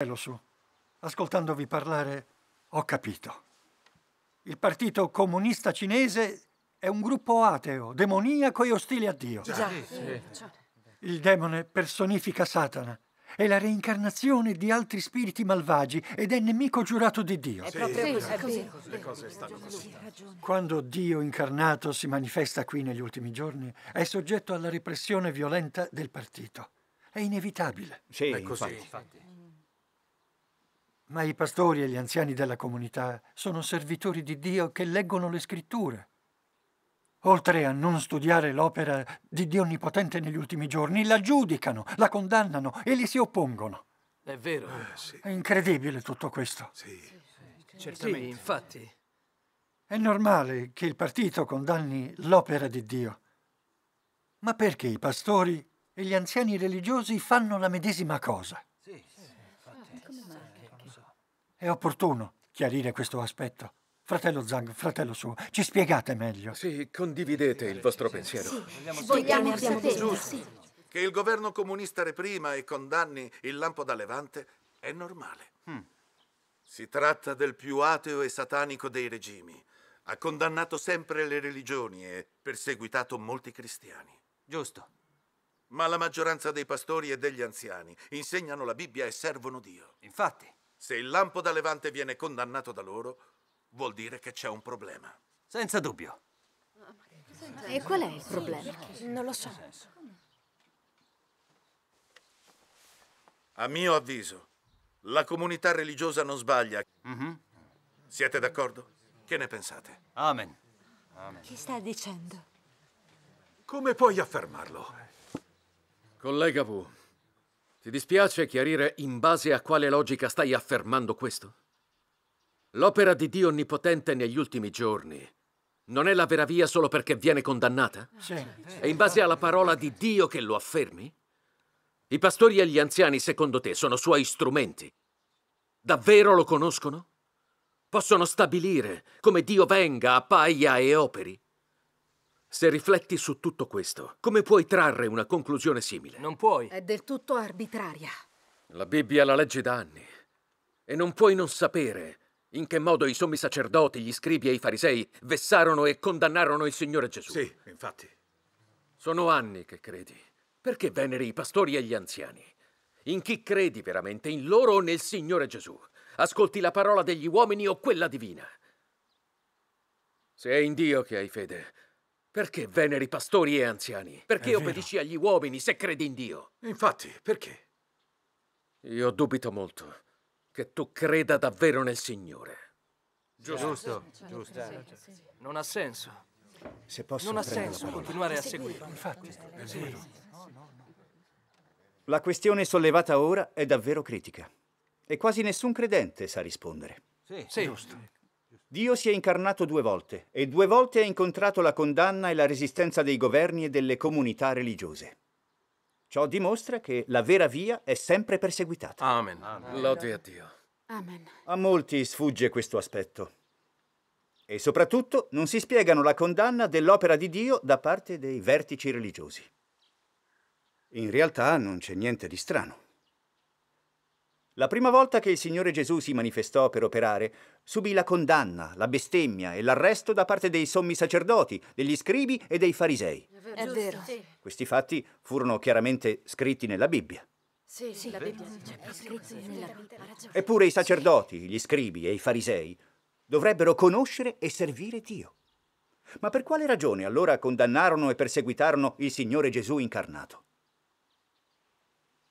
Eh, lo su, ascoltandovi parlare, ho capito. Il Partito Comunista Cinese è un gruppo ateo, demoniaco e ostile a Dio. Già. Il demone personifica Satana. È la reincarnazione di altri spiriti malvagi ed è nemico giurato di Dio. È proprio sì, così. Le cose stanno così. Quando Dio incarnato si manifesta qui negli ultimi giorni, è soggetto alla repressione violenta del partito. È inevitabile. Sì, è così. Infatti ma i pastori e gli anziani della comunità sono servitori di Dio che leggono le scritture. Oltre a non studiare l'opera di Dio Onnipotente negli ultimi giorni, la giudicano, la condannano e gli si oppongono. È vero. Eh, sì. È incredibile tutto questo. Sì, sì certamente. Sì, infatti. È normale che il partito condanni l'opera di Dio. Ma perché i pastori e gli anziani religiosi fanno la medesima cosa? È opportuno chiarire questo aspetto. Fratello Zang, fratello suo, ci spiegate meglio. Sì, condividete il vostro pensiero. Sì, vogliamo, vogliamo sapere. Giusto. Che il governo comunista reprima e condanni il lampo da levante è normale. Hmm. Si tratta del più ateo e satanico dei regimi. Ha condannato sempre le religioni e perseguitato molti cristiani. Giusto. Ma la maggioranza dei pastori e degli anziani insegnano la Bibbia e servono Dio. Infatti. Se il lampo da levante viene condannato da loro, vuol dire che c'è un problema. Senza dubbio. E qual è il problema? Non lo so. A mio avviso, la comunità religiosa non sbaglia. Mm -hmm. Siete d'accordo? Che ne pensate? Amen. Amen. Che sta dicendo? Come puoi affermarlo? Collega Wu, ti dispiace chiarire in base a quale logica stai affermando questo? L'opera di Dio Onnipotente negli ultimi giorni non è la vera via solo perché viene condannata? È in base alla parola di Dio che lo affermi? I pastori e gli anziani, secondo te, sono suoi strumenti? Davvero lo conoscono? Possono stabilire come Dio venga, appaia e operi? Se rifletti su tutto questo, come puoi trarre una conclusione simile? Non puoi. È del tutto arbitraria. La Bibbia la legge da anni e non puoi non sapere in che modo i sommi sacerdoti, gli scribi e i farisei vessarono e condannarono il Signore Gesù. Sì, infatti. Sono anni che credi. Perché veneri i pastori e gli anziani? In chi credi veramente, in loro o nel Signore Gesù? Ascolti la parola degli uomini o quella divina? Se è in Dio che hai fede, perché veneri pastori e anziani? Perché obbedisci agli uomini se credi in Dio? Infatti, perché? Io dubito molto che tu creda davvero nel Signore. Giusto. Giusto. Giusto. Non ha senso. Se posso non ha senso continuare a seguirlo. Infatti, è vero. La questione sollevata ora è davvero critica. E quasi nessun credente sa rispondere. Sì, sì. giusto. Dio si è incarnato due volte e due volte ha incontrato la condanna e la resistenza dei governi e delle comunità religiose. Ciò dimostra che la vera via è sempre perseguitata. Amen. Amen. Lode a Dio. Amen. A molti sfugge questo aspetto. E soprattutto non si spiegano la condanna dell'opera di Dio da parte dei vertici religiosi. In realtà non c'è niente di strano. La prima volta che il Signore Gesù si manifestò per operare, subì la condanna, la bestemmia e l'arresto da parte dei sommi sacerdoti, degli scribi e dei farisei. È vero. Questi fatti furono chiaramente scritti nella Bibbia. Sì, sì, la Bibbia. Eppure i sacerdoti, gli scribi e i farisei dovrebbero conoscere e servire Dio. Ma per quale ragione allora condannarono e perseguitarono il Signore Gesù incarnato?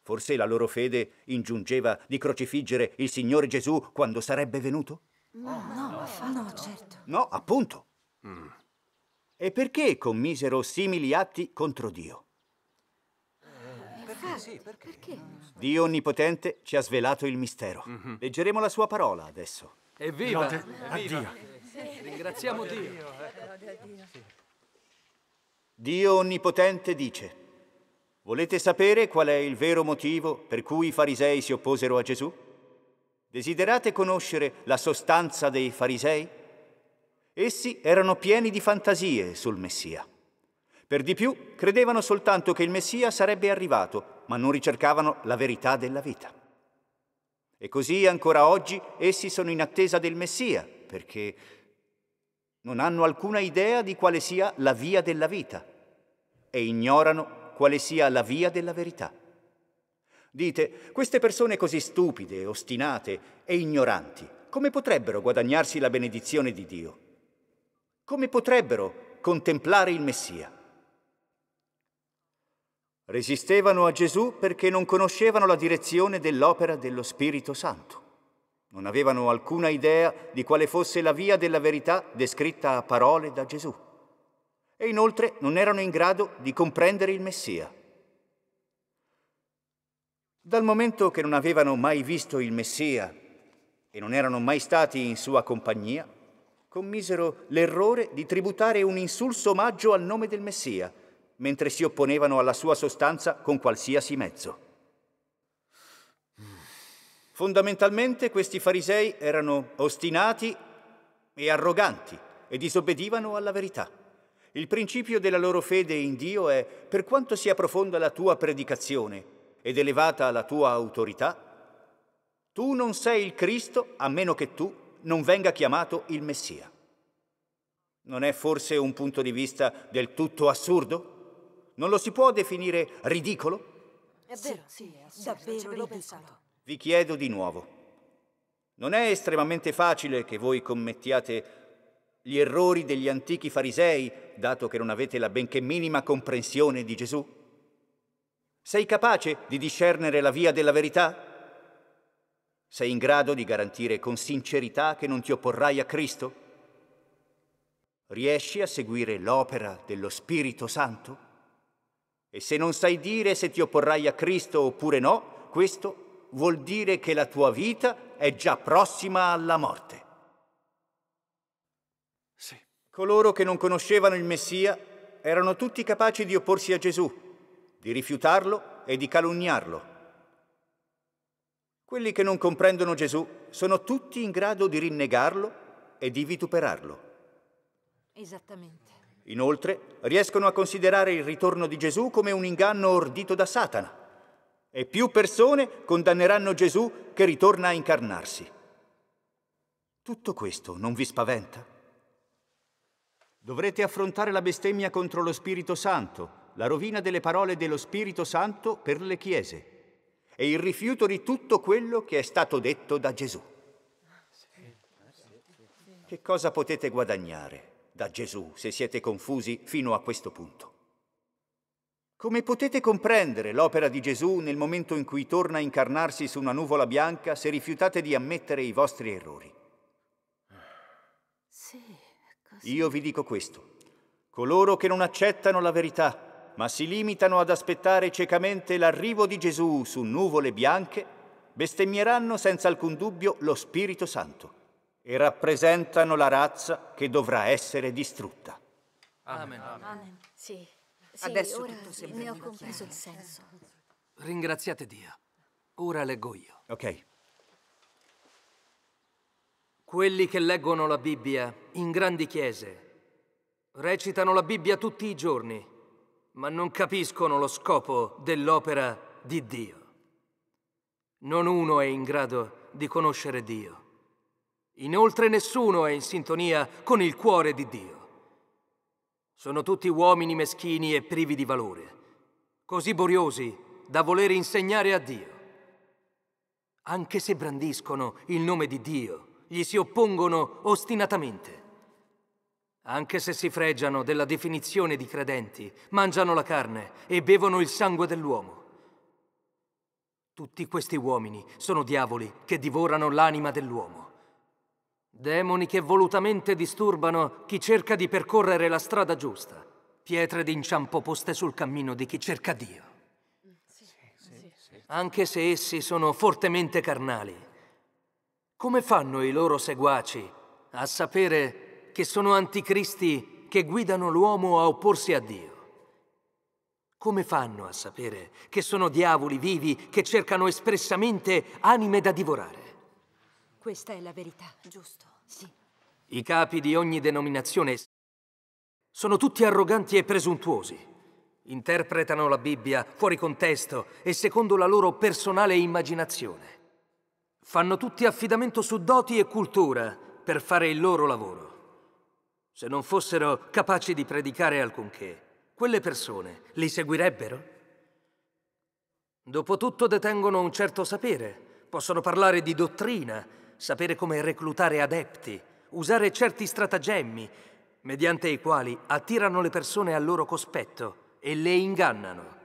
Forse la loro fede ingiungeva di crocifiggere il Signore Gesù quando sarebbe venuto? No, no, no, no certo. No, appunto. Mm. E perché commisero simili atti contro Dio? Eh, perché, sì, perché? perché? Dio Onnipotente ci ha svelato il mistero. Mm-hmm. Leggeremo la sua parola adesso. Evviva! Note, Addio! Sì. Ringraziamo Dio. Dio Onnipotente dice... Volete sapere qual è il vero motivo per cui i farisei si opposero a Gesù? Desiderate conoscere la sostanza dei farisei? Essi erano pieni di fantasie sul Messia. Per di più, credevano soltanto che il Messia sarebbe arrivato, ma non ricercavano la verità della vita. E così ancora oggi essi sono in attesa del Messia, perché non hanno alcuna idea di quale sia la via della vita e ignorano quale sia la via della verità. Dite, queste persone così stupide, ostinate e ignoranti, come potrebbero guadagnarsi la benedizione di Dio? Come potrebbero contemplare il Messia? Resistevano a Gesù perché non conoscevano la direzione dell'opera dello Spirito Santo. Non avevano alcuna idea di quale fosse la via della verità descritta a parole da Gesù e inoltre non erano in grado di comprendere il Messia. Dal momento che non avevano mai visto il Messia e non erano mai stati in sua compagnia, commisero l'errore di tributare un insulso omaggio al nome del Messia, mentre si opponevano alla sua sostanza con qualsiasi mezzo. Fondamentalmente questi farisei erano ostinati e arroganti e disobbedivano alla verità. Il principio della loro fede in Dio è, per quanto sia profonda la tua predicazione ed elevata la tua autorità, tu non sei il Cristo a meno che tu non venga chiamato il Messia. Non è forse un punto di vista del tutto assurdo? Non lo si può definire ridicolo? È vero, sì, è assurdo, davvero cioè, ridicolo. Vi chiedo di nuovo. Non è estremamente facile che voi commettiate gli errori degli antichi farisei, dato che non avete la benché minima comprensione di Gesù? Sei capace di discernere la via della verità? Sei in grado di garantire con sincerità che non ti opporrai a Cristo? Riesci a seguire l'opera dello Spirito Santo? E se non sai dire se ti opporrai a Cristo oppure no, questo vuol dire che la tua vita è già prossima alla morte. Coloro che non conoscevano il Messia erano tutti capaci di opporsi a Gesù, di rifiutarlo e di calunniarlo. Quelli che non comprendono Gesù sono tutti in grado di rinnegarlo e di vituperarlo. Esattamente. Inoltre, riescono a considerare il ritorno di Gesù come un inganno ordito da Satana e più persone condanneranno Gesù che ritorna a incarnarsi. Tutto questo non vi spaventa? Dovrete affrontare la bestemmia contro lo Spirito Santo, la rovina delle parole dello Spirito Santo per le chiese e il rifiuto di tutto quello che è stato detto da Gesù. Che cosa potete guadagnare da Gesù se siete confusi fino a questo punto? Come potete comprendere l'opera di Gesù nel momento in cui torna a incarnarsi su una nuvola bianca se rifiutate di ammettere i vostri errori? Sì. Io vi dico questo. Coloro che non accettano la verità, ma si limitano ad aspettare ciecamente l'arrivo di Gesù su nuvole bianche, bestemmieranno senza alcun dubbio lo Spirito Santo e rappresentano la razza che dovrà essere distrutta. Amen. Amen. Sì. sì. Adesso tutto sembra ne ho compreso il senso. Ringraziate Dio. Ora leggo io. Ok. Quelli che leggono la Bibbia in grandi chiese recitano la Bibbia tutti i giorni, ma non capiscono lo scopo dell'opera di Dio. Non uno è in grado di conoscere Dio. Inoltre nessuno è in sintonia con il cuore di Dio. Sono tutti uomini meschini e privi di valore, così boriosi da voler insegnare a Dio. Anche se brandiscono il nome di Dio, gli si oppongono ostinatamente. Anche se si fregiano della definizione di credenti, mangiano la carne e bevono il sangue dell'uomo. Tutti questi uomini sono diavoli che divorano l'anima dell'uomo. Demoni che volutamente disturbano chi cerca di percorrere la strada giusta, pietre d'inciampo poste sul cammino di chi cerca Dio. Mm, Anche se essi sono fortemente carnali, come fanno i loro seguaci a sapere che sono anticristi che guidano l'uomo a opporsi a Dio? Come fanno a sapere che sono diavoli vivi che cercano espressamente anime da divorare? Questa è la verità, giusto? Sì. I capi di ogni denominazione sono tutti arroganti e presuntuosi. Interpretano la Bibbia fuori contesto e secondo la loro personale immaginazione. Fanno tutti affidamento su doti e cultura per fare il loro lavoro. Se non fossero capaci di predicare alcunché, quelle persone li seguirebbero? Dopotutto detengono un certo sapere, possono parlare di dottrina, sapere come reclutare adepti, usare certi stratagemmi, mediante i quali attirano le persone al loro cospetto e le ingannano.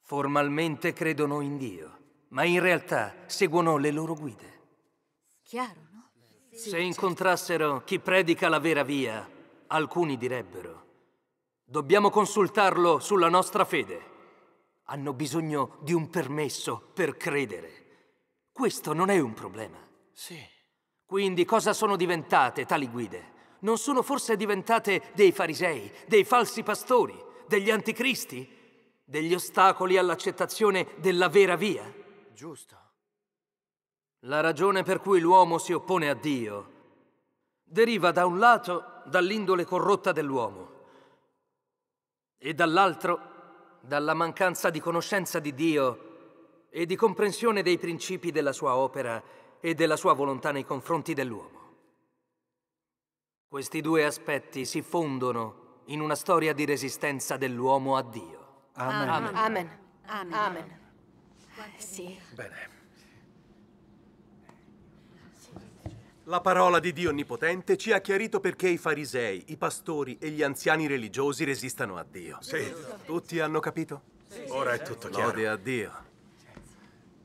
Formalmente credono in Dio, ma in realtà seguono le loro guide. Chiaro, no? Sì, Se incontrassero certo. chi predica la vera via, alcuni direbbero, dobbiamo consultarlo sulla nostra fede. Hanno bisogno di un permesso per credere. Questo non è un problema. Sì. Quindi cosa sono diventate tali guide? Non sono forse diventate dei farisei, dei falsi pastori, degli anticristi, degli ostacoli all'accettazione della vera via? Giusto. La ragione per cui l'uomo si oppone a Dio deriva da un lato dall'indole corrotta dell'uomo e dall'altro dalla mancanza di conoscenza di Dio e di comprensione dei principi della sua opera e della sua volontà nei confronti dell'uomo. Questi due aspetti si fondono in una storia di resistenza dell'uomo a Dio. Amen. Amen. Amen. Eh, sì. Bene. La parola di Dio Onnipotente ci ha chiarito perché i farisei, i pastori e gli anziani religiosi resistano a Dio. Sì. Tutti hanno capito? Sì. Ora è certo. tutto chiaro. Lode a Dio.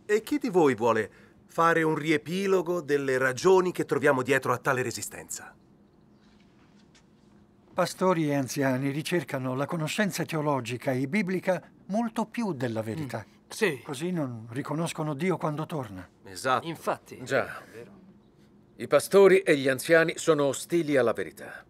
E chi di voi vuole fare un riepilogo delle ragioni che troviamo dietro a tale resistenza? Pastori e anziani ricercano la conoscenza teologica e biblica molto più della verità. Mm. Sì. Così non riconoscono Dio quando torna. Esatto. Infatti. Già. I pastori e gli anziani sono ostili alla verità.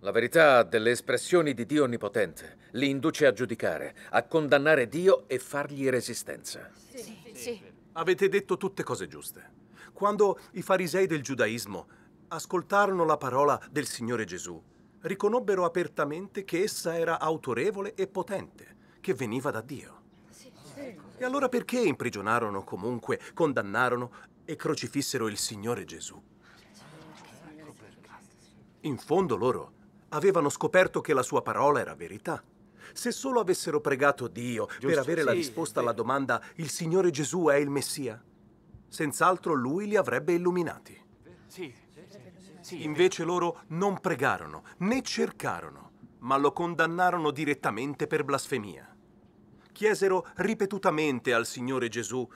La verità delle espressioni di Dio Onnipotente li induce a giudicare, a condannare Dio e fargli resistenza. Sì. sì. sì. Avete detto tutte cose giuste. Quando i farisei del giudaismo ascoltarono la parola del Signore Gesù, riconobbero apertamente che essa era autorevole e potente, che veniva da Dio. E allora perché imprigionarono comunque, condannarono e crocifissero il Signore Gesù? In fondo loro avevano scoperto che la sua parola era verità. Se solo avessero pregato Dio Giusto, per avere sì, la risposta alla domanda il Signore Gesù è il Messia, senz'altro lui li avrebbe illuminati. Sì, sì, Invece loro non pregarono né cercarono, ma lo condannarono direttamente per blasfemia chiesero ripetutamente al Signore Gesù,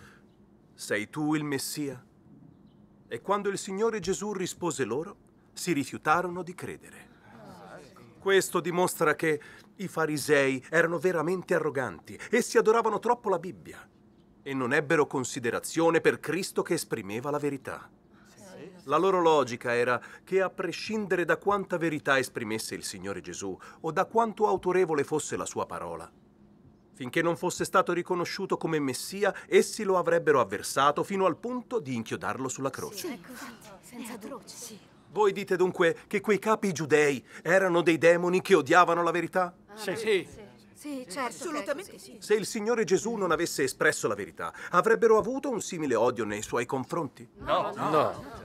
Sei tu il Messia? E quando il Signore Gesù rispose loro, si rifiutarono di credere. Questo dimostra che i farisei erano veramente arroganti, essi adoravano troppo la Bibbia e non ebbero considerazione per Cristo che esprimeva la verità. La loro logica era che a prescindere da quanta verità esprimesse il Signore Gesù o da quanto autorevole fosse la sua parola, Finché non fosse stato riconosciuto come Messia, essi lo avrebbero avversato fino al punto di inchiodarlo sulla croce. Sì, ecco fatto, senza eh, Sì. Voi dite dunque che quei capi giudei erano dei demoni che odiavano la verità? Ah, sì. sì. sì. certo. certo assolutamente sì. Se il Signore Gesù non avesse espresso la verità, avrebbero avuto un simile odio nei suoi confronti? no. no. no.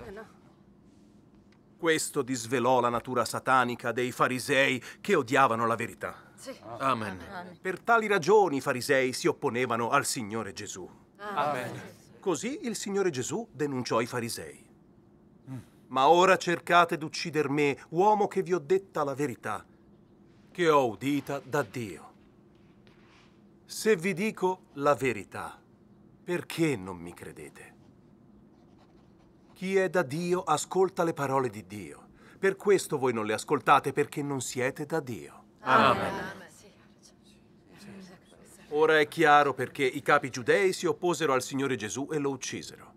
Questo disvelò la natura satanica dei farisei che odiavano la verità. Sì. Ah. Amen. Amen. Per tali ragioni i farisei si opponevano al Signore Gesù. Ah. Amen. Così il Signore Gesù denunciò i farisei. Mm. Ma ora cercate d'uccider me, uomo che vi ho detta la verità, che ho udita da Dio. Se vi dico la verità, perché non mi credete? Chi è da Dio ascolta le parole di Dio. Per questo voi non le ascoltate perché non siete da Dio. Amen. Ora è chiaro perché i capi giudei si opposero al Signore Gesù e lo uccisero.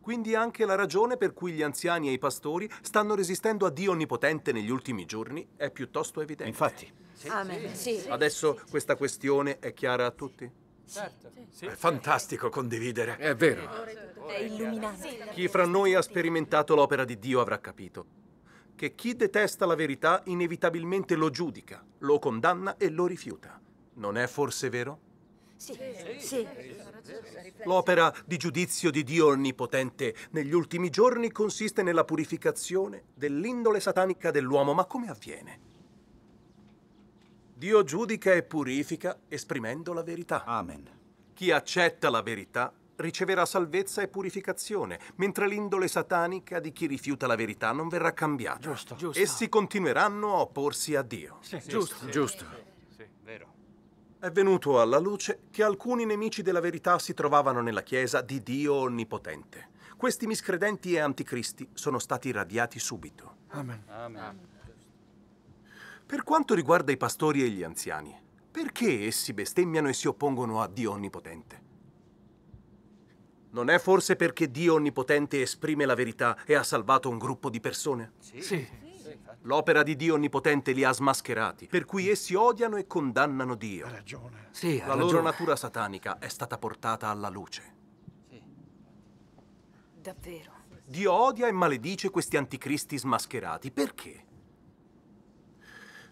Quindi anche la ragione per cui gli anziani e i pastori stanno resistendo a Dio Onnipotente negli ultimi giorni è piuttosto evidente. Infatti. Sì, Amen. Sì. Adesso questa questione è chiara a tutti? Certo. È fantastico condividere. È vero. È illuminante. Chi fra noi ha sperimentato l'opera di Dio avrà capito che chi detesta la verità inevitabilmente lo giudica, lo condanna e lo rifiuta. Non è forse vero? Sì. sì. L'opera di giudizio di Dio Onnipotente negli ultimi giorni consiste nella purificazione dell'indole satanica dell'uomo, ma come avviene? Dio giudica e purifica esprimendo la verità. Amen. Chi accetta la verità riceverà salvezza e purificazione, mentre l'indole satanica di chi rifiuta la verità non verrà cambiata. Giusto. giusto. Essi continueranno a opporsi a Dio. Sì, giusto. Sì, giusto. Sì, vero. È venuto alla luce che alcuni nemici della verità si trovavano nella Chiesa di Dio Onnipotente. Questi miscredenti e anticristi sono stati radiati subito. Amen. Amen. Per quanto riguarda i pastori e gli anziani, perché essi bestemmiano e si oppongono a Dio Onnipotente? Non è forse perché Dio Onnipotente esprime la verità e ha salvato un gruppo di persone? Sì. sì. L'opera di Dio Onnipotente li ha smascherati, per cui essi odiano e condannano Dio. Ha ragione. Sì, ha la ragione. loro natura satanica è stata portata alla luce. Sì. Davvero. Dio odia e maledice questi anticristi smascherati. Perché?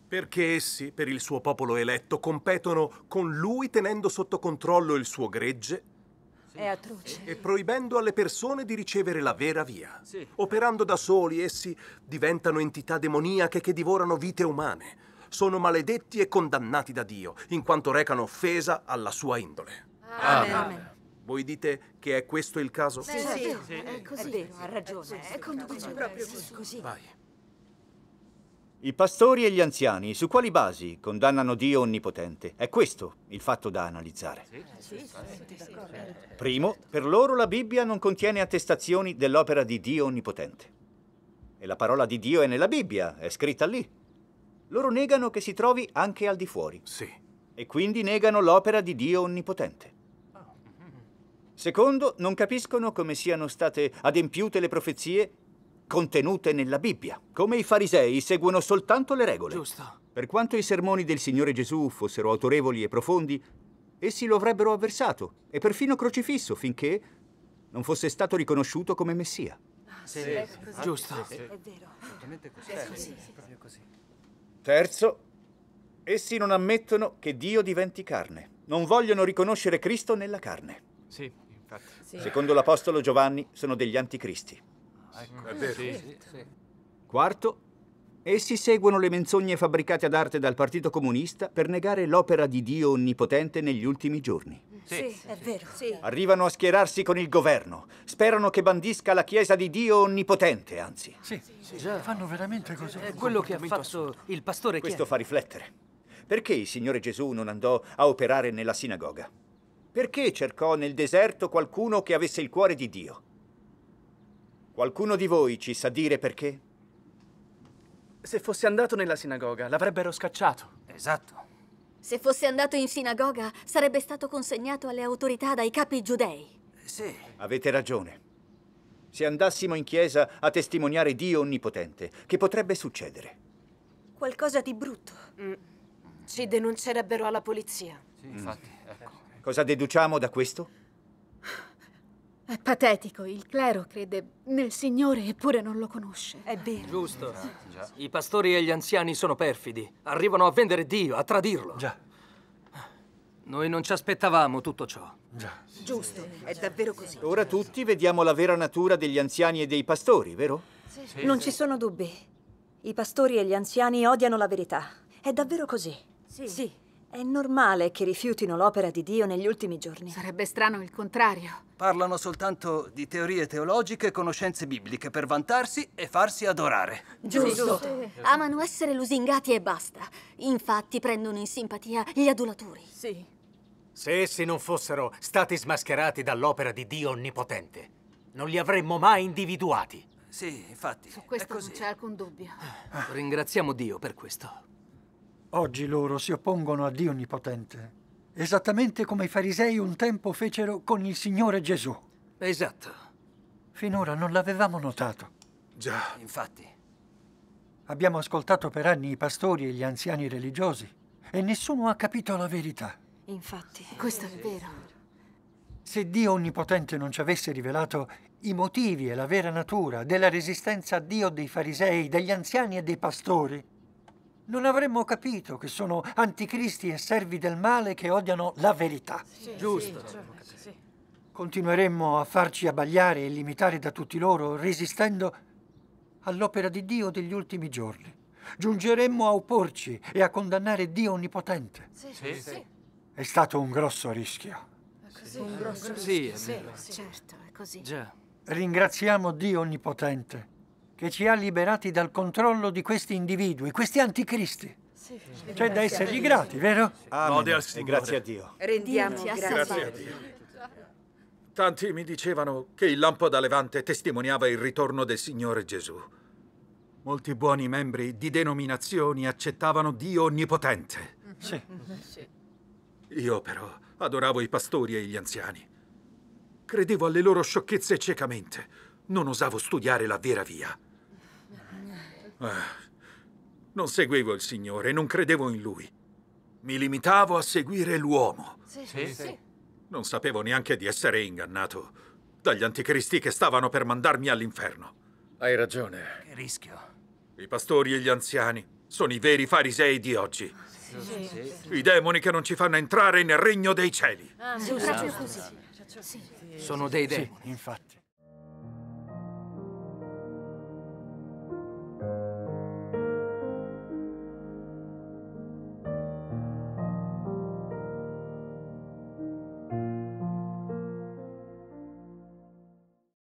Perché essi, per il suo popolo eletto, competono con lui tenendo sotto controllo il suo gregge è atroce. E proibendo alle persone di ricevere la vera via. Sì. Operando da soli, essi diventano entità demoniache che divorano vite umane. Sono maledetti e condannati da Dio, in quanto recano offesa alla sua indole. Amen. Amen. Voi dite che è questo il caso? Sì, sì, sì. è così. È vero, ha ragione. È, è, è, è così. Proprio così. così. Vai. I pastori e gli anziani su quali basi condannano Dio Onnipotente? È questo il fatto da analizzare. Primo, per loro la Bibbia non contiene attestazioni dell'opera di Dio Onnipotente. E la parola di Dio è nella Bibbia, è scritta lì. Loro negano che si trovi anche al di fuori. Sì. E quindi negano l'opera di Dio Onnipotente. Ah. Secondo, non capiscono come siano state adempiute le profezie contenute nella Bibbia. Come i farisei seguono soltanto le regole. Giusto. Per quanto i sermoni del Signore Gesù fossero autorevoli e profondi, essi lo avrebbero avversato e perfino crocifisso finché non fosse stato riconosciuto come Messia. Ah, sì, sì. giusto. Sì. È vero. Esattamente così. Eh, sì, sì. Proprio così. Terzo, essi non ammettono che Dio diventi carne. Non vogliono riconoscere Cristo nella carne. Sì, infatti. Secondo l'Apostolo Giovanni sono degli anticristi. Ecco. Eh, sì, sì. Quarto, essi seguono le menzogne fabbricate ad arte dal Partito Comunista per negare l'opera di Dio Onnipotente negli ultimi giorni. Sì, è vero. Arrivano a schierarsi con il governo, sperano che bandisca la Chiesa di Dio Onnipotente, anzi. Sì, sì, fanno veramente così. È quello che ha fatto il pastore Questo Chiesa. fa riflettere. Perché il Signore Gesù non andò a operare nella sinagoga? Perché cercò nel deserto qualcuno che avesse il cuore di Dio? Qualcuno di voi ci sa dire perché? Se fosse andato nella sinagoga, l'avrebbero scacciato. Esatto. Se fosse andato in sinagoga, sarebbe stato consegnato alle autorità dai capi giudei. Sì. Avete ragione. Se andassimo in chiesa a testimoniare Dio Onnipotente, che potrebbe succedere? Qualcosa di brutto. Mm. Ci denuncerebbero alla polizia. Sì, infatti, mm. ecco. Cosa deduciamo da questo? È patetico, il clero crede nel Signore eppure non lo conosce. È vero. Giusto. Già. I pastori e gli anziani sono perfidi. Arrivano a vendere Dio, a tradirlo. Già. Noi non ci aspettavamo tutto ciò. Già. Sì, Giusto, sì. è davvero così. Ora tutti vediamo la vera natura degli anziani e dei pastori, vero? Sì. Non ci sono dubbi. I pastori e gli anziani odiano la verità. È davvero così. Sì. Sì. È normale che rifiutino l'opera di Dio negli ultimi giorni. Sarebbe strano il contrario. Parlano soltanto di teorie teologiche e conoscenze bibliche per vantarsi e farsi adorare. Giusto. Sì. Amano essere lusingati e basta. Infatti prendono in simpatia gli adulatori. Sì. Se essi non fossero stati smascherati dall'opera di Dio Onnipotente, non li avremmo mai individuati. Sì, infatti. Su questo non c'è alcun dubbio. Ah. Ringraziamo Dio per questo. Oggi loro si oppongono a Dio Onnipotente, esattamente come i farisei un tempo fecero con il Signore Gesù. Esatto. Finora non l'avevamo notato. Già. Infatti. Abbiamo ascoltato per anni i pastori e gli anziani religiosi e nessuno ha capito la verità. Infatti, questo è vero. Se Dio Onnipotente non ci avesse rivelato i motivi e la vera natura della resistenza a Dio dei farisei, degli anziani e dei pastori, non avremmo capito che sono anticristi e servi del male che odiano la verità. Sì, Giusto. Sì, certo sì. Continueremmo a farci abbagliare e limitare da tutti loro, resistendo all'opera di Dio degli ultimi giorni. Giungeremmo a opporci e a condannare Dio Onnipotente. Sì, sì. È stato un grosso rischio. Sì, un grosso rischio. Sì, è vero. certo, è così. Già. Ringraziamo Dio Onnipotente che ci ha liberati dal controllo di questi individui, questi anticristi. Sì. C'è cioè, da essergli grati, vero? Amen. No, e grazie a Dio. Rendiamo grazie, grazie a Dio. Tanti mi dicevano che il lampo da levante testimoniava il ritorno del Signore Gesù. Molti buoni membri di denominazioni accettavano Dio onnipotente. sì. Io però adoravo i pastori e gli anziani. Credevo alle loro sciocchezze ciecamente. Non osavo studiare la vera via. Ah, non seguivo il Signore, non credevo in Lui. Mi limitavo a seguire l'uomo. Sì, sì, sì. Non sapevo neanche di essere ingannato dagli anticristi che stavano per mandarmi all'inferno. Hai ragione. Che rischio. I pastori e gli anziani sono i veri farisei di oggi. Sì, sì, sì. I demoni che non ci fanno entrare nel regno dei cieli. Ah, sì, proprio così. Sono dei demoni, infatti.